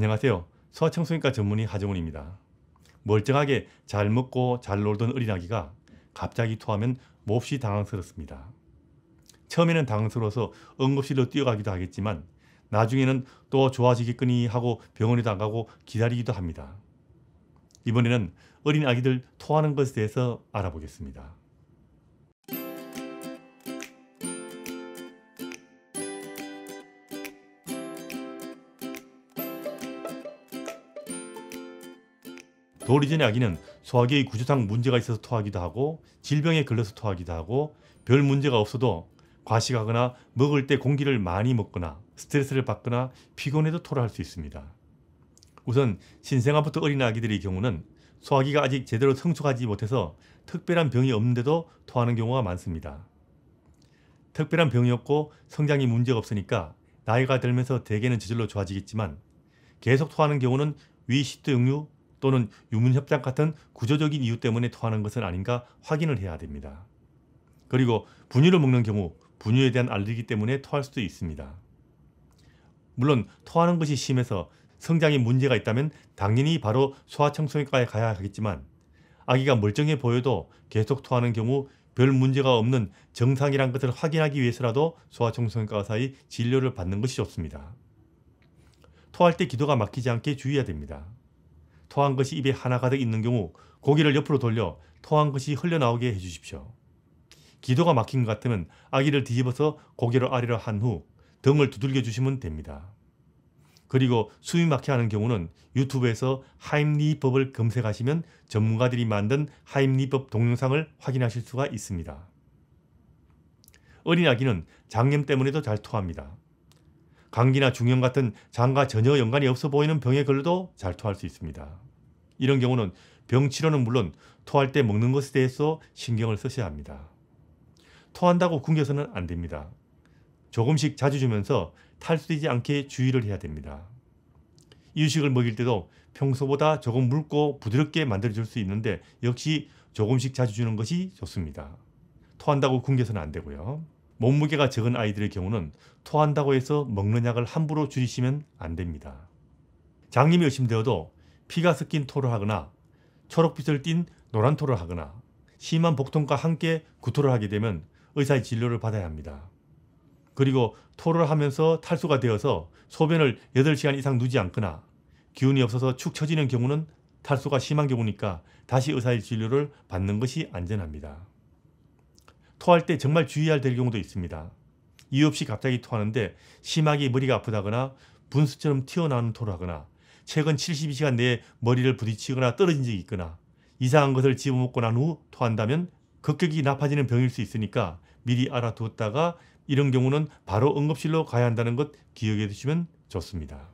안녕하세요. 소아청소년과 전문의 하정훈입니다. 멀쩡하게 잘 먹고 잘 놀던 어린아기가 갑자기 토하면 몹시 당황스럽습니다. 처음에는 당황스러워서 응급실로 뛰어가기도 하겠지만 나중에는 또 좋아지겠거니 하고 병원에도 안 가고 기다리기도 합니다. 이번에는 어린 아기들 토하는 것에 대해서 알아보겠습니다. 도리젠의 아기는 소화기의 구조상 문제가 있어서 토하기도 하고 질병에 걸려서 토하기도 하고 별 문제가 없어도 과식하거나 먹을 때 공기를 많이 먹거나 스트레스를 받거나 피곤해도 토를 할 수 있습니다. 우선 신생아부터 어린 아기들의 경우는 소화기가 아직 제대로 성숙하지 못해서 특별한 병이 없는데도 토하는 경우가 많습니다. 특별한 병이 없고 성장이 문제가 없으니까 나이가 들면서 대개는 저절로 좋아지겠지만 계속 토하는 경우는 위식도역류, 또는 유문협약 같은 구조적인 이유 때문에 토하는 것은 아닌가 확인을 해야 됩니다. 그리고 분유를 먹는 경우 분유에 대한 알레르기 때문에 토할 수도 있습니다. 물론 토하는 것이 심해서 성장에 문제가 있다면 당연히 바로 소아청소년과에 가야 하겠지만 아기가 멀쩡해 보여도 계속 토하는 경우 별 문제가 없는 정상이란 것을 확인하기 위해서라도 소아청소년과 의사의 진료를 받는 것이 좋습니다. 토할 때 기도가 막히지 않게 주의해야 됩니다. 토한 것이 입에 하나 가득 있는 경우 고개를 옆으로 돌려 토한 것이 흘려나오게 해주십시오. 기도가 막힌 것 같으면 아기를 뒤집어서 고개를 아래로 한 후 등을 두들겨 주시면 됩니다. 그리고 숨이 막혀 하는 경우는 유튜브에서 하임리법을 검색하시면 전문가들이 만든 하임리법 동영상을 확인하실 수가 있습니다. 어린 아기는 장염 때문에도 잘 토합니다. 감기나 중염 같은 장과 전혀 연관이 없어 보이는 병에 걸려도 잘 토할 수 있습니다. 이런 경우는 병 치료는 물론 토할 때 먹는 것에 대해서 신경을 쓰셔야 합니다. 토한다고 굶겨서는 안 됩니다. 조금씩 자주 주면서 탈수되지 않게 주의를 해야 됩니다. 이유식을 먹일 때도 평소보다 조금 묽고 부드럽게 만들어줄 수 있는데 역시 조금씩 자주 주는 것이 좋습니다. 토한다고 굶겨서는 안 되고요. 몸무게가 적은 아이들의 경우는 토한다고 해서 먹는 약을 함부로 줄이시면 안 됩니다. 장염이 의심되어도 피가 섞인 토를 하거나 초록빛을 띤 노란 토를 하거나 심한 복통과 함께 구토를 하게 되면 의사의 진료를 받아야 합니다. 그리고 토를 하면서 탈수가 되어서 소변을 8시간 이상 누지 않거나 기운이 없어서 축 처지는 경우는 탈수가 심한 경우니까 다시 의사의 진료를 받는 것이 안전합니다. 토할 때 정말 주의해야 될 경우도 있습니다. 이유 없이 갑자기 토하는데 심하게 머리가 아프다거나 분수처럼 튀어나오는 토를 하거나 최근 72시간 내에 머리를 부딪히거나 떨어진 적이 있거나 이상한 것을 집어먹고 난 후 토한다면 급격히 나빠지는 병일 수 있으니까 미리 알아두었다가 이런 경우는 바로 응급실로 가야 한다는 것 기억해 두시면 좋습니다.